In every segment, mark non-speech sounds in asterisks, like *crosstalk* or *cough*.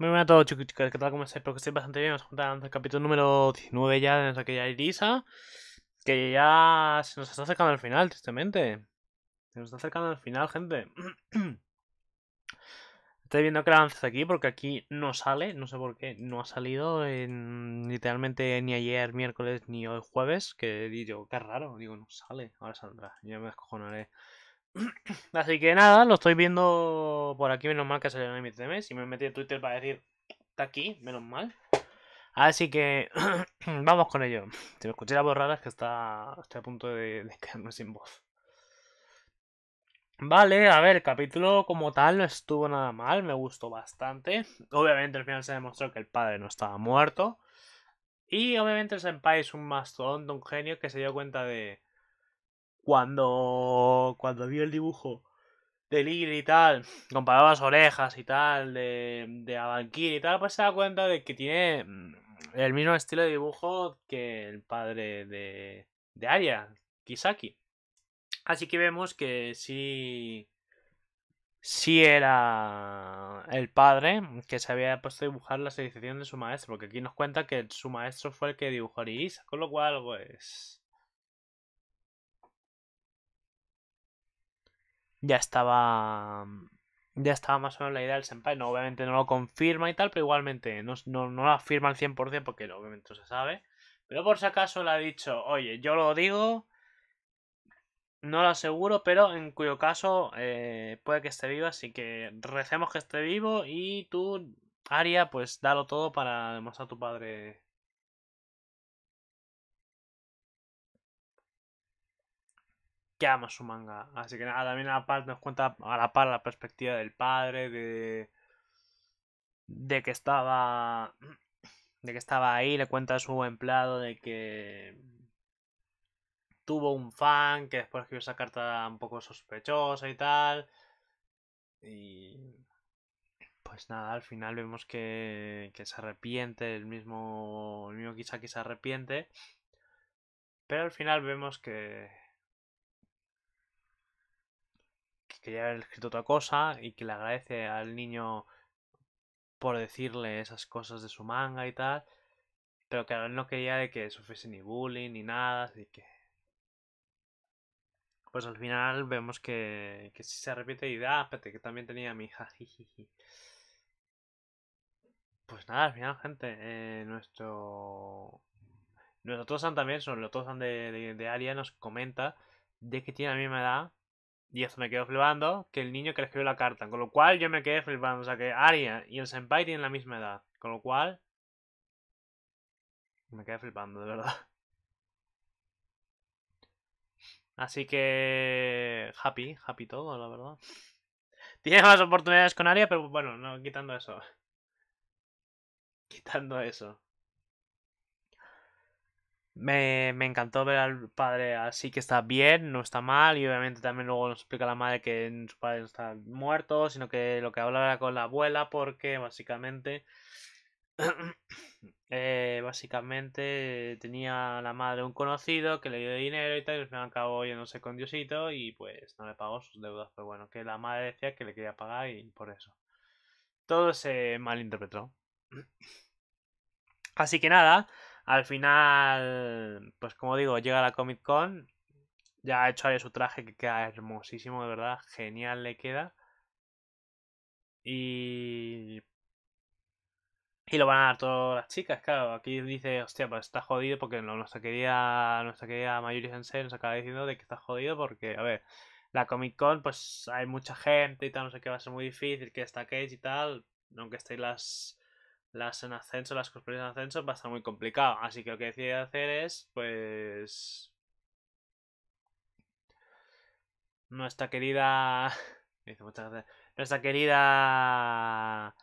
Muy buenas a todos chicos ¿qué tal? ¿Cómo estáis? Espero que bastante bien, vamos a contar el capítulo número 19 ya de nuestra querida Irisa Que ya se nos está acercando al final, tristemente Se nos está acercando al final, gente *clears throat* Estoy viendo que la lanzas aquí porque aquí no sale, no sé por qué, no ha salido literalmente ni ayer miércoles ni hoy jueves, que digo, qué raro, digo, no sale, ahora saldrá, yo me descojonaré. *clears throat* Así que nada, lo estoy viendo por aquí, menos mal que salió en de mes. Si me metí en Twitter para decir, está aquí, menos mal. Así que *clears throat* vamos con ello. Si me escuché la voz rara es que está, estoy a punto de, de, quedarme sin voz. Vale, a ver, el capítulo como tal no estuvo nada mal, me gustó bastante. Obviamente al final se demostró que el padre no estaba muerto. Y obviamente el senpai es un mastodonte, un genio que se dio cuenta de cuando, cuando el dibujo de Ligri y tal, con las orejas y tal, de, de y tal, pues se da cuenta de que tiene mm, el mismo estilo de dibujo que el padre de, de Aria, Kisaki. Así que vemos que sí. Sí era el padre que se había puesto a dibujar la sedición de su maestro, porque aquí nos cuenta que su maestro fue el que dibujó a con lo cual, pues. ya estaba mm, ya estaba más o menos la idea del senpai. obviamente no lo confirma y tal, pero igualmente no, no, no lo afirma al 100% porque obviamente no se sabe. Pero por si acaso le ha dicho, oye, yo lo digo, no lo aseguro, pero en cuyo caso eh, puede que esté vivo, así que recemos que esté vivo y tú, Aria, pues dalo todo para demostrar a tu padre que ama su manga. Así que nada, también a la par nos cuenta a la par la perspectiva del padre, de. de que estaba. de que estaba ahí, le cuenta a su empleado de que. tuvo un fan, que después escribió esa carta un poco sospechosa y tal. Y. Pues nada, al final vemos que, que se arrepiente, el mismo, el mismo Kisaki se arrepiente. Pero al final vemos que que ya había escrito otra cosa y que le agradece al niño por decirle esas cosas de su manga y tal. Pero que él no quería de que sufriese ni bullying ni nada, así que... Pues al final vemos que, que se arrepiente y da, ah, que también tenía a mi hija. *laughs* Pues nada, al final, gente, eh, nuestro... Nuestro Tosan también, sobre todo Tosan de, de, de Aria, nos comenta de que tiene la misma edad y eso me quedó flipando, que el niño que le escribió la carta. Con lo cual yo me quedé flipando. O sea que Aria y el senpai tienen la misma edad. Con lo cual... Me quedé flipando, de verdad. Así que... Happy, happy todo, la verdad. Tiene más oportunidades con Aria, pero bueno, no, quitando eso. *laughs* Quitando eso. Me, encantó ver al padre así que está bien, no está mal y obviamente también luego nos explica la madre que su padre no está muerto, sino que lo que era con la abuela porque básicamente *coughs* eh, básicamente tenía la madre un conocido que le dio dinero y tal y al final acabó yéndose con Diosito y pues no le pagó sus deudas, pero bueno, que la madre decía que le quería pagar y por eso. Todo se malinterpretó. *coughs* Así que nada, al final, pues como digo, llega la Comic Con. Ya ha hecho ahí su traje que queda hermosísimo, de verdad. Genial le queda. Y. Y lo van a dar todas las chicas, claro. Aquí dice, hostia, pues está jodido porque nuestra querida, nuestra querida Mayuri Sensei nos acaba diciendo de que está jodido porque, a ver, la Comic Con, pues hay mucha gente y tal, no sé qué, va a ser muy difícil que Cage y tal. Aunque estéis las las en ascenso, las cosplays en ascenso, va a estar muy complicado. Así que lo que decidí hacer es, pues... Nuestra querida... *laughs* Nuestra querida...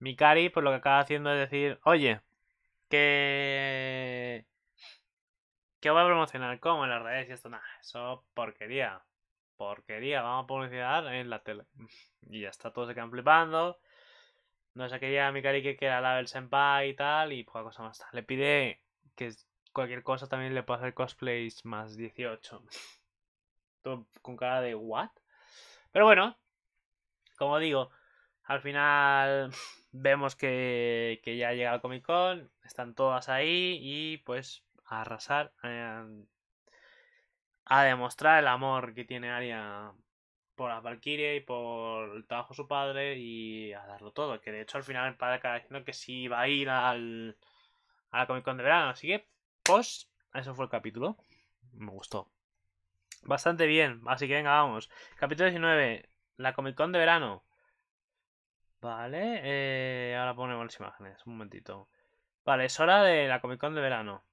Mikari, pues lo que acaba haciendo es decir, oye, que... Que voy a promocionar cómo, en las redes y esto, nada, eso porquería. Porquería, vamos a publicidad en la tele. *laughs* Y ya está, todos se quedan flipando. No sé qué mi Mikari que era la del senpai y tal, y poca cosa más. Le pide que cualquier cosa también le pueda hacer cosplays más 18. *laughs* Todo con cara de what? Pero bueno, como digo, al final *laughs* vemos que, ya llega el Comic Con, están todas ahí y pues a arrasar, eh, a demostrar el amor que tiene Aria por las Valkyrie y por el trabajo de su padre y a darlo todo. Que de hecho al final el padre acaba diciendo que sí va a ir al, a la Comic Con de verano. Así que, pues, eso fue el capítulo. Me gustó. Bastante bien, así que venga, vamos. Capítulo 19, la Comic Con de verano. Vale, eh, ahora ponemos las imágenes, un momentito. Vale, es hora de la Comic Con de verano.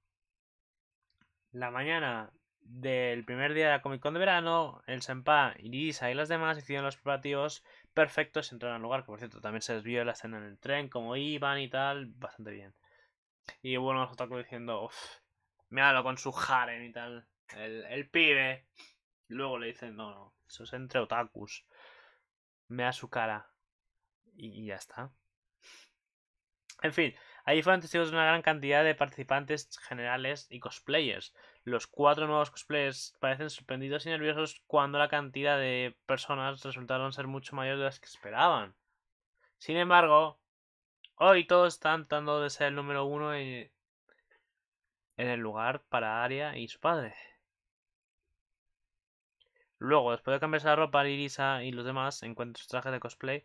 La mañana del primer día de la Comic Con de verano, el Senpa, Irisa y las demás hicieron los preparativos perfectos y entraron al lugar, que por cierto también se les vio la escena en el tren, como iban y tal, bastante bien. Y bueno, Otaku diciendo, uff, lo con su haren y tal, el, el pibe. luego le dicen, no, no, eso es entre otakus. Me da su cara. Y, ya está. En fin, ahí fueron testigos de una gran cantidad de participantes generales y cosplayers, los cuatro nuevos cosplayers parecen sorprendidos y nerviosos cuando la cantidad de personas resultaron ser mucho mayor de las que esperaban. Sin embargo, hoy todos están tratando de ser el número uno en, el lugar para Aria y su padre. Luego, después de cambiar la ropa, Irisa y los demás encuentran su traje de cosplay.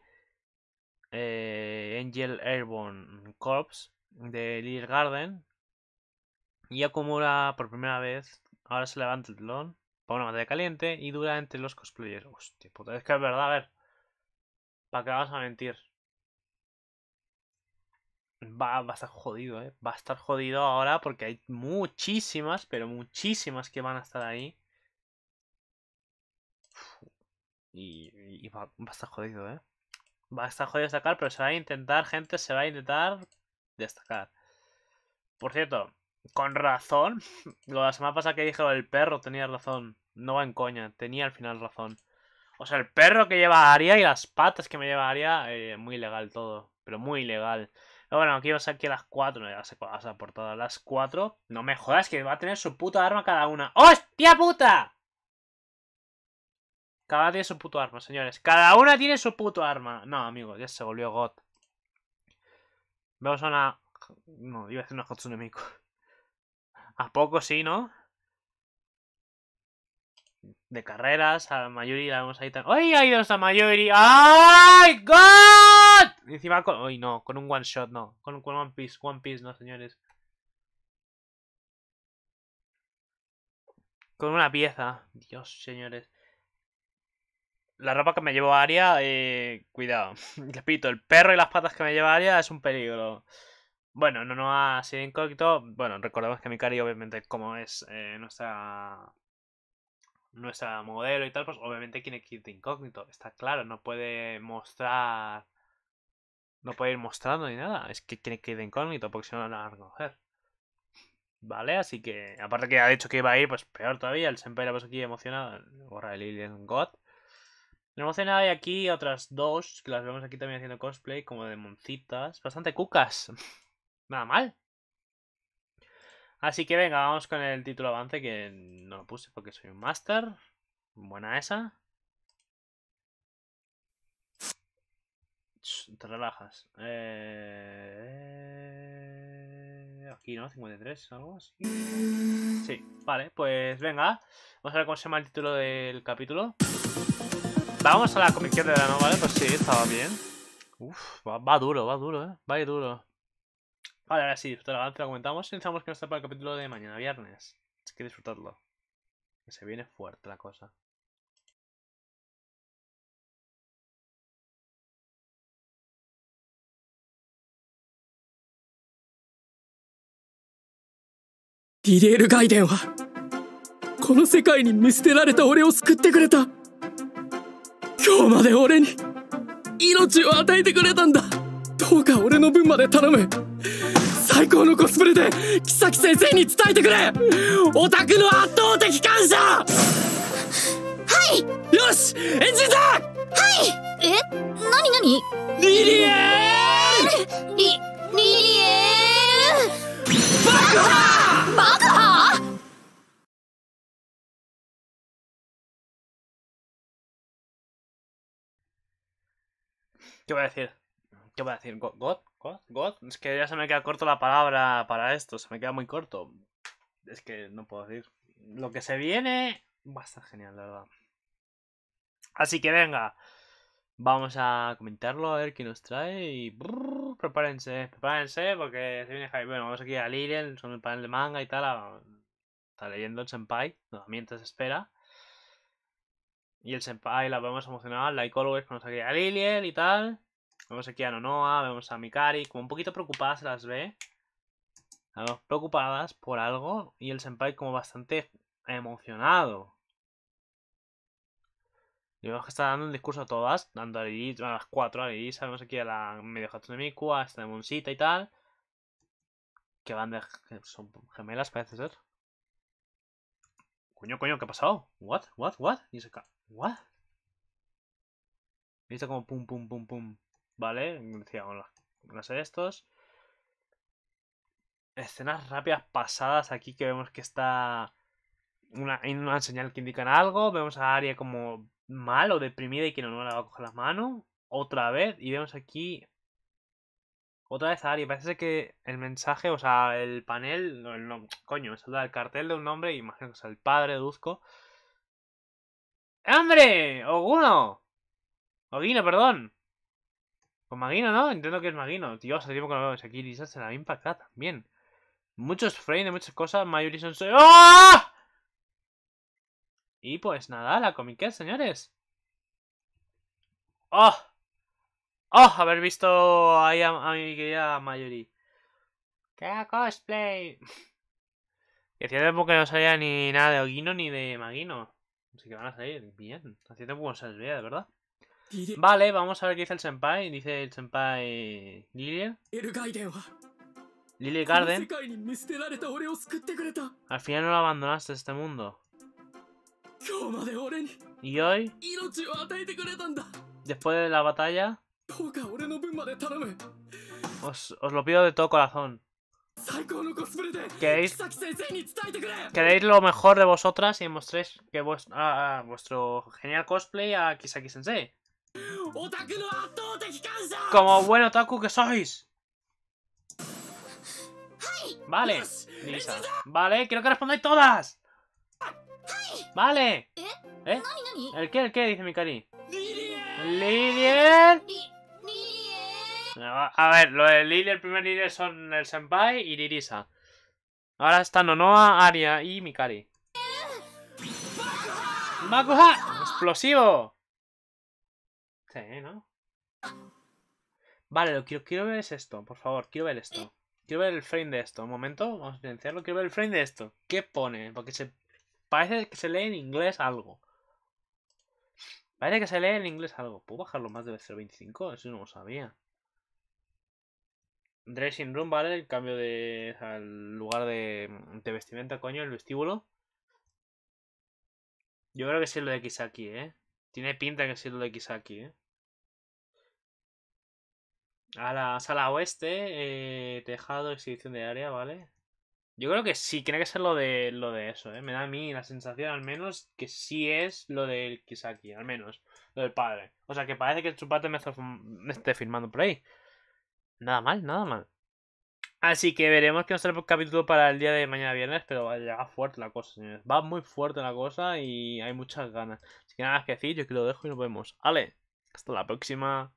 Eh, Angel Airborne Corps de Lil Garden y acumula por primera vez ahora se levanta el telón para una materia caliente y dura entre los cosplayers. Hostia puta, es que es verdad, a ver. ¿Para qué vamos a mentir? Va, a estar jodido, ¿eh? Va a estar jodido ahora porque hay muchísimas, pero muchísimas que van a estar ahí. Y, va, va, a estar jodido, ¿eh? Va a estar jodido destacar, pero se va a intentar, gente, se va a intentar destacar. Por cierto, con razón. Lo de la semana que dije El perro tenía razón. No va en coña, tenía al final razón. O sea, el perro que lleva Aria y las patas que me lleva Aria, eh, muy legal todo, pero muy legal. Pero bueno, aquí vas aquí a las cuatro no a por todas las cuatro No me jodas que va a tener su puta arma cada una. ¡Hostia puta! Cada una tiene su puto arma, señores. Cada una tiene su puta arma. No, amigo, ya se volvió God. Vamos a una... No, iba a ser una Hotsune ¿A poco sí, no? De carreras, a Mayuri la vemos ahí tan... ¡Ay, ahí ¡Ay, God! encima con... ¡Ay, no! Con un one shot, no. Con, un One Piece, One Piece, no, señores. Con una pieza. Dios, señores. La ropa que me llevo a Aria, eh, cuidado. Repito, *laughs* el perro y las patas que me lleva Aria es un peligro. Bueno, no, no ha sido incógnito. Bueno, recordemos que Mikari, obviamente, como es eh, nuestra nuestra modelo y tal, pues obviamente tiene que ir de incógnito. Está claro, no puede mostrar. No puede ir mostrando ni nada. Es que tiene que ir de incógnito porque si no la van a recoger. ¿Vale? Así que, aparte que ha dicho que iba a ir, pues peor todavía. El Senpai la pues, aquí emocionada. Borra el Alien God. Emocionada y aquí otras dos que las vemos aquí también haciendo cosplay, como de moncitas. Bastante cucas. *laughs* Nada mal. Así que venga, vamos con el título avance que no lo puse porque soy un Master, Buena esa. Te relajas. Eh, aquí, ¿no? 53, algo así. Sí, vale, pues venga. Vamos a ver cómo se llama el título del capítulo. Vamos a la comisión de la no, ¿vale? Pues sí, estaba bien. Uf, va, duro, va duro, ¿eh? Va duro. Vale, ahora sí, disfrutar el avance, lo comentamos y pensamos que no está para el capítulo de mañana, viernes. Así que disfrutadlo. Que se viene fuerte la cosa. ディリエル・ガイデンはこの世界に見捨てられた俺を救ってくれた今日まで俺に命を与えてくれたんだどうか俺の分まで頼む最高のコスプレで木崎先生に伝えてくれオタクの圧倒的感謝はいよしエンジンだはいえなになにリリエールリ、リリエール爆破爆破今日はやってる今日はやってるゴッ ¿God? Es que ya se me queda corto la palabra para esto, se me queda muy corto. Es que no puedo decir. Lo que se viene va a estar genial, la verdad. Así que venga, vamos a comentarlo, a ver qué nos trae y... prepárense, prepárense porque se viene Bueno, vamos aquí a Lilian, son el panel de manga y tal. Está leyendo el senpai, mientras espera. Y el senpai la vemos emocionada, like always, vamos aquí a Lilian y tal. Vemos aquí a Nonoa, vemos a Mikari, como un poquito preocupadas las ve. Las preocupadas por algo y el senpai como bastante emocionado. Y vemos que está dando un discurso a todas, dando a, las cuatro a Lisa vemos aquí a la medio de Miku, a esta de Monsita y tal. Que van de... son gemelas parece ser. Coño, coño, ¿qué ha pasado? What, what, what? Y se ca... What? está como pum, pum, pum, pum. ¿vale? decíamos los estos. Escenas rápidas pasadas aquí que vemos que está... Una, una señal que indica algo. Vemos a Aria como mal o deprimida y que no, no la va a coger la mano. Otra vez. Y vemos aquí... Otra vez a Aria. Parece que el mensaje, o sea, el panel... No, coño, me saluda el cartel de un nombre. Imagino que es el padre, Duzco ¡Eh, ¡Hombre! ¡Oguno! Ogino, perdón. Con Magino, ¿no? Entiendo que es Magino. Tío, hace tiempo que no vemos aquí. Lisa se la había impactado también. Muchos frames, muchas cosas. Mayuri son... ¡Oh! ¡Ah! Y pues nada, la comiqué, señores. ¡Oh! ¡Oh! Haber visto ahí a, mi querida Mayuri. ¡Qué cosplay! *laughs* Que hacía tiempo que no salía ni nada de Ogino ni de Magino. Así que van a salir bien. Hacía tiempo que no se les de verdad. Vale, vamos a ver qué dice el senpai. Dice el senpai... Lilia. Lily Garden. Al final no lo abandonaste este mundo. Y hoy, después de la batalla, os, lo pido de todo corazón. ¿Queréis, ¿Queréis lo mejor de vosotras y mostréis que vuestro, vuestro genial cosplay a Kisaki Sensei? Como bueno otaku que sois. Vale, Vale, quiero que respondáis todas. Vale. ¿Eh? ¿Eh? ¿El qué? ¿El qué? Dice Mikari. líder A ver, lo de el primer líder son el Senpai y Lirisa. Ahora están Onoa, Aria y Mikari. ¡Makuha! ¡Explosivo! Vale, lo que quiero ver es esto, por favor, quiero ver esto. Quiero ver el frame de esto. Un momento, vamos a silenciarlo. Quiero ver el frame de esto. ¿Qué pone? Porque se parece que se lee en inglés algo. Parece que se lee en inglés algo. ¿Puedo bajarlo más de 0.25? Eso no lo sabía. Dressing room, ¿vale? El cambio de. al lugar de, de vestimenta, coño, el vestíbulo. Yo creo que sí lo de X aquí, ¿eh? Tiene pinta que es lo de Kisaki, ¿eh? A la sala oeste, eh, tejado, exhibición de área, ¿vale? Yo creo que sí, tiene que ser lo de, lo de eso, ¿eh? Me da a mí la sensación, al menos, que sí es lo del Kisaki, al menos, lo del padre. O sea, que parece que el padre me, esté firmando por ahí. Nada mal, nada mal. Así que veremos que nos sale por capítulo para el día de mañana viernes, pero va fuerte la cosa, señores. Va muy fuerte la cosa y hay muchas ganas. Así que nada más que decir, yo que lo dejo y nos vemos. Ale, hasta la próxima.